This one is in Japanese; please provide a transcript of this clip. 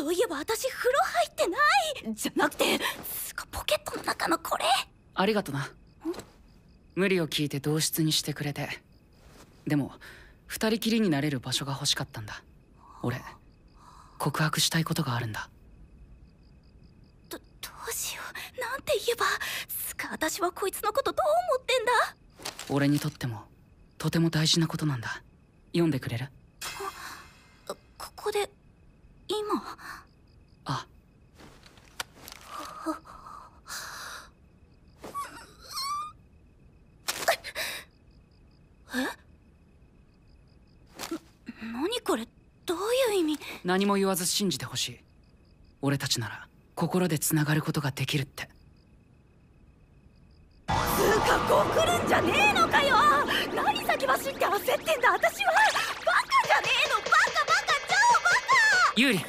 そういえば私風呂入ってないじゃなくてすごポケットの中のこれありがとな無理を聞いて同室にしてくれてでも二人きりになれる場所が欲しかったんだ俺告白したいことがあるんだどどうしようなんて言えばすか私はこいつのことどう思ってんだ俺にとってもとても大事なことなんだ読んでくれるここで今あえ何これどういう意味何も言わず信じてほしい俺たちなら心でつながることができるってつうかごくるんじゃねえのかよ何先走って焦ってんだ私は Юрий,